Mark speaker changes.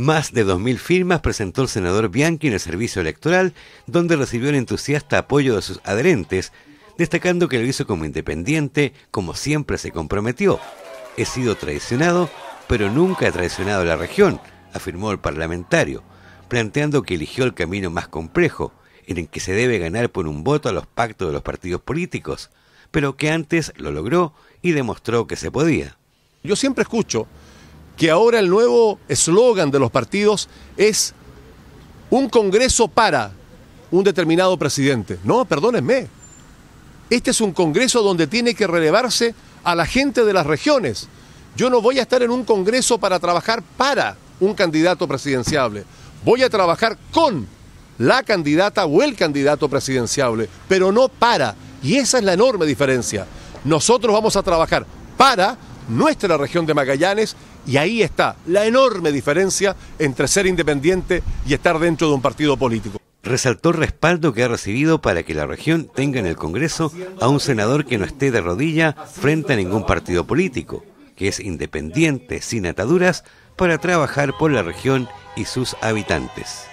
Speaker 1: Más de 2.000 firmas presentó el senador Bianchi en el servicio electoral, donde recibió el entusiasta apoyo de sus adherentes, destacando que lo hizo como independiente, como siempre se comprometió. He sido traicionado, pero nunca he traicionado a la región, afirmó el parlamentario, planteando que eligió el camino más complejo, en el que se debe ganar por un voto a los pactos de los partidos políticos, pero que antes lo
Speaker 2: logró y demostró que se podía. Yo siempre escucho que ahora el nuevo eslogan de los partidos es un Congreso para un determinado presidente. No, perdónenme. Este es un Congreso donde tiene que relevarse a la gente de las regiones. Yo no voy a estar en un Congreso para trabajar para un candidato presidenciable. Voy a trabajar con la candidata o el candidato presidenciable, pero no para. Y esa es la enorme diferencia. Nosotros vamos a trabajar para nuestra región de Magallanes y ahí está la enorme diferencia entre ser independiente y estar dentro de un partido político. Resaltó el
Speaker 1: respaldo que ha recibido para que la región tenga en el Congreso a un senador que no esté de rodilla frente a ningún partido político, que es independiente, sin ataduras, para trabajar por la región y sus habitantes.